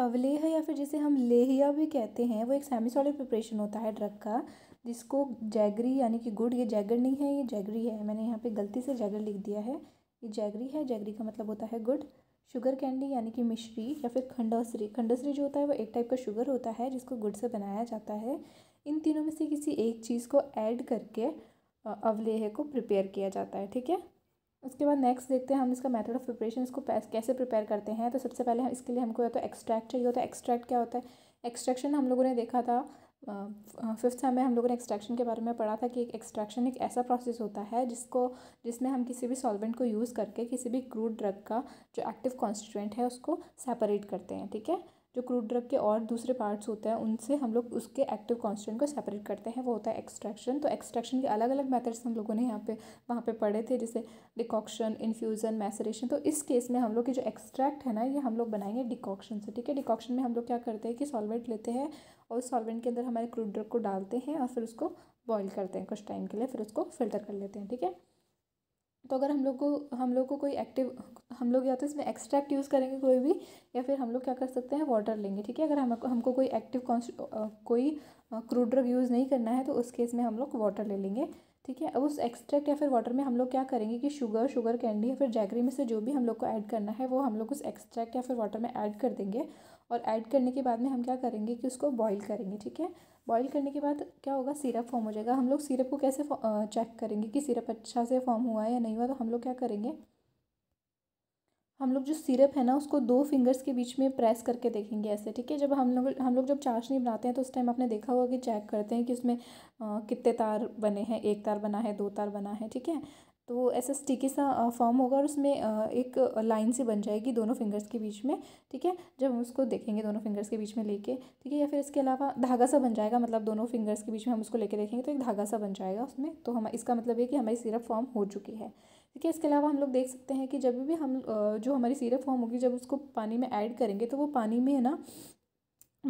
अवलेह या फिर जिसे हम लेहिया भी कहते हैं वो एक सेमी सॉलिड प्रिपरेशन होता है ड्रग का जिसको जैगरी यानी कि गुड़ ये जैगर नहीं है ये जैगरी है मैंने यहाँ पे गलती से जैगर लिख दिया है ये जैगरी है जैगरी का मतलब होता है गुड़ शुगर कैंडी यानी कि मिश्री या फिर खंडोसरी खंडोसरी जो होता है वो एक टाइप का शुगर होता है जिसको गुड़ से बनाया जाता है इन तीनों में से किसी एक चीज़ को ऐड करके अवलेह को प्रिपेयर किया जाता है ठीक है उसके बाद नेक्स्ट देखते हैं हम इसका मेथड ऑफ प्रिपरेशन इसको कैसे प्रिपेयर करते हैं तो सबसे पहले हम इसके लिए हमको या तो एक्सट्रैक्ट चाहिए होता है एक्सट्रैक्ट क्या होता है एक्सट्रैक्शन हम लोगों ने देखा था फिफ्थ सेम में हम लोगों ने एक्सट्रैक्शन के बारे में पढ़ा था कि एक एक्सट्रैक्शन एक ऐसा प्रोसेस होता है जिसको जिसमें हम किसी भी सॉल्वेंट को यूज़ करके किसी भी क्रूड ड्रग का जो एक्टिव कॉन्स्टिट्यूंट है उसको सेपरेट करते हैं ठीक है जो क्रूड ड्रग के और दूसरे पार्ट्स होते हैं उनसे हम लोग उसके एक्टिव कॉन्स्टेंट को सेपरेट करते हैं वो होता है एक्सट्रैक्शन तो एक्सट्रैक्शन के अलग अलग मेथड्स हम लोगों ने यहाँ पे वहाँ पे पढ़े थे जैसे डिकॉक्शन इन्फ्यूज़न मैसरेशन तो इस केस में हम लोग की जो एक्सट्रैक्ट है ना ये हम लोग बनाएंगे डिकॉक्शन से ठीक है डिकॉक्शन में हम लोग क्या करते हैं कि सॉल्वेंट लेते हैं और उस सॉल्वेंट के अंदर हमारे क्रूड ड्रग को डालते हैं और फिर उसको बॉयल करते हैं कुछ टाइम के लिए फिर उसको फिल्टर कर लेते हैं ठीक है तो अगर हम लोग को हम लोग को कोई एक्टिव हम लोग या तो इसमें एक्सट्रैक्ट यूज़ करेंगे कोई भी या फिर हम लोग क्या कर सकते हैं वाटर लेंगे ठीक है अगर हम हमको कोई एक्टिव कॉन्स कोई क्रूड ड्रग यूज़ नहीं करना है तो उस केस में हम लोग वाटर ले लेंगे ठीक है अब उस एक्सट्रैक्ट या फिर वाटर में हम लोग क्या करेंगे कि शुगर शुगर कैंडी या फिर जैगरी में से जो भी हम लोग को ऐड करना है वो हम लोग उस एक्सट्रैक्ट या फिर वाटर में ऐड कर देंगे और ऐड करने के बाद में हम क्या करेंगे कि उसको बॉईल करेंगे ठीक है बॉईल करने के बाद क्या होगा सिरप फॉर्म हो जाएगा हम लोग सिरप को कैसे चेक करेंगे कि सिरप अच्छा से फॉर्म हुआ है या नहीं हुआ तो हम लोग क्या करेंगे हम लोग जो सिरप है ना उसको दो फिंगर्स के बीच में प्रेस करके देखेंगे ऐसे ठीक है जब हम लोग हम लोग जब चाशनी बनाते हैं तो उस टाइम आपने देखा होगा कि चेक करते हैं कि उसमें कितने तार बने हैं एक तार बना है दो तार बना है ठीक है तो ऐसा स्टिकी सा फॉर्म होगा और उसमें एक लाइन सी बन जाएगी दोनों फिंगर्स के बीच में ठीक है जब हम उसको देखेंगे दोनों फिंगर्स के बीच में लेके ठीक है या फिर इसके अलावा धागा सा बन जाएगा मतलब दोनों फिंगर्स के बीच में हम उसको लेके देखेंगे तो एक धागा सा बन जाएगा उसमें तो हम इसका मतलब ये कि हमारी सिरप फॉर्म हो चुकी है ठीक है इसके अलावा हम लोग देख सकते हैं कि जब भी हम जो हमारी सीरप फॉर्म होगी जब उसको पानी में ऐड करेंगे तो वो पानी में है ना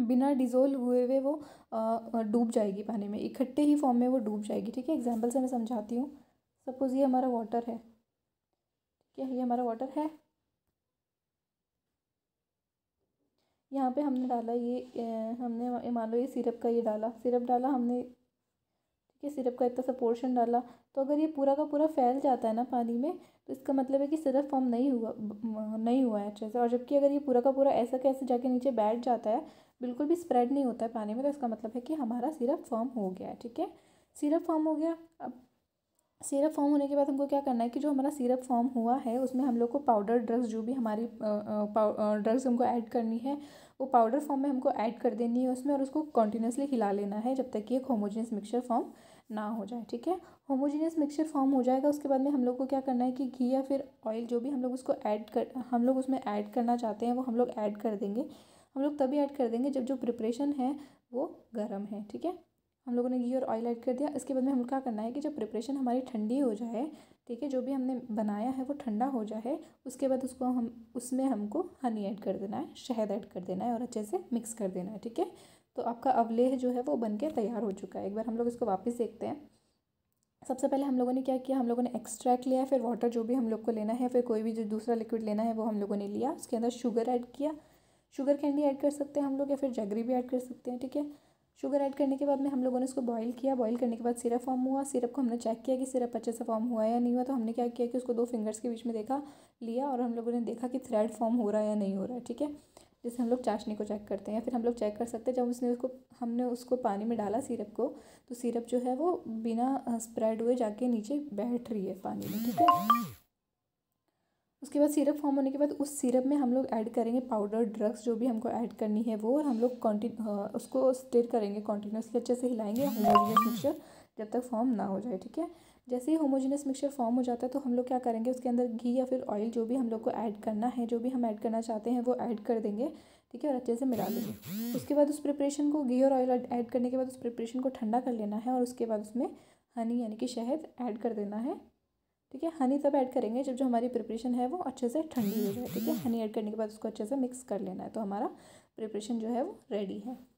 बिना डिज़ोल्व हुए हुए वो डूब जाएगी पानी में इकट्ठे ही फॉर्म में वो डूब जाएगी ठीक है एग्जाम्पल से मैं समझाती हूँ सपोज़ ये हमारा वाटर है ठीक है ये हमारा वाटर है यहाँ पे हमने डाला ये हमने मान लो ये सिरप का ये डाला सिरप डाला हमने कि सिरप का इतना सा पोर्शन डाला तो अगर ये पूरा का पूरा फैल जाता है ना पानी में तो इसका मतलब है कि सिरप फॉर्म नहीं हुआ नहीं हुआ है अच्छे से और जबकि अगर ये पूरा का पूरा ऐसा कैसे जाके नीचे बैठ जाता है बिल्कुल भी स्प्रेड नहीं होता है पानी में तो इसका मतलब है कि हमारा सिरप फॉर्म हो गया है ठीक है सिरप फॉर्म हो गया अब सिरप फॉर्म होने के बाद हमको क्या करना है कि जो हमारा सिरप फॉर्म हुआ है उसमें हम लोग को पाउडर ड्रग्स जो भी हमारी ड्रग्स हमको ऐड करनी है वो पाउडर फॉर्म में हमको ऐड कर देनी है उसमें और उसको कॉन्टीन्यूसली हिला लेना है जब तक कि एक होमोजीनियस मिक्सचर फॉर्म ना हो जाए ठीक है होमोजीनियस मिक्सचर फॉर्म हो जाएगा उसके बाद में हम लोग को क्या करना है कि घी या फिर ऑयल जो भी हम लोग उसको ऐड कर हम लोग उसमें ऐड करना चाहते हैं वो हम लोग ऐड कर देंगे हम लोग तभी ऐड कर देंगे जब जो प्रिपरेशन है वो गर्म है ठीक है हम लोगों ने घी और ऑयल ऐड कर दिया इसके बाद में हम क्या करना है कि जब प्रिपरेशन हमारी ठंडी हो जाए ठीक है जो भी हमने बनाया है वो ठंडा हो जाए उसके बाद उसको हम उसमें हमको हनी ऐड कर देना है शहद ऐड कर देना है और अच्छे से मिक्स कर देना है ठीक है तो आपका अवलेह जो है वो बन के तैयार हो चुका है एक बार हम लोग इसको वापस देखते हैं सबसे पहले हम लोगों ने क्या किया हम लोगों ने एक्स्ट्रैक्ट लिया फिर वाटर जो भी हम लोग को लेना है फिर कोई भी जो दूसरा लिक्विड लेना है वो हम लोगों ने लिया उसके अंदर शुगर ऐड किया शुगर कैंडी ऐड कर सकते हैं हम लोग या फिर जगरी भी ऐड कर सकते हैं ठीक है शुगर ऐड करने के बाद में हम लोगों ने इसको बॉईल किया बॉईल करने के बाद सिरप फॉर्म हुआ सिरप को हमने चेक किया कि सिरप अच्छे से फॉर्म हुआ या नहीं हुआ तो हमने क्या किया कि उसको दो फिंगर्स के बीच में देखा लिया और हम लोगों ने देखा कि थ्रेड फॉर्म हो रहा है या नहीं हो रहा है ठीक है जैसे हम लोग चाशनी को चेक करते हैं फिर हम लोग चेक कर सकते हैं जब उसने उसको हमने उसको पानी में डाला सिरप को तो सिरप जो है वो बिना स्प्रेड हुए जाके नीचे बैठ रही है पानी में ठीक है उसके बाद सिरप फॉर्म होने के बाद उस सिरप में हम लोग ऐड करेंगे पाउडर ड्रग्स जो भी हमको ऐड करनी है वो और हम लोग कॉन्टिन्यू उसको स्टेर करेंगे कॉन्टीन्यूसली अच्छे से हिलाएंगे होमोजीनियस मिक्सचर जब तक फॉर्म ना हो जाए ठीक है जैसे ही होमोजीनियस मिक्सचर फॉर्म हो जाता है तो हम लोग क्या करेंगे उसके अंदर घी या फिर ऑयल जो भी हम लोग को ऐड करना है जो भी हम ऐड करना चाहते हैं वो ऐड कर देंगे ठीक है और अच्छे से मिला देंगे उसके बाद उस प्रिपरेशन को घी और ऑयल ऐड करने के बाद उस प्रिपरेशन को ठंडा कर लेना है और उसके बाद उसमें हनी यानी कि शहद ऐड कर देना है ठीक है हनी तब ऐड करेंगे जब जो हमारी प्रिपरेशन है वो अच्छे से ठंडी हो जाए ठीक है हनी ऐड करने के बाद उसको अच्छे से मिक्स कर लेना है तो हमारा प्रिपरेशन जो है वो रेडी है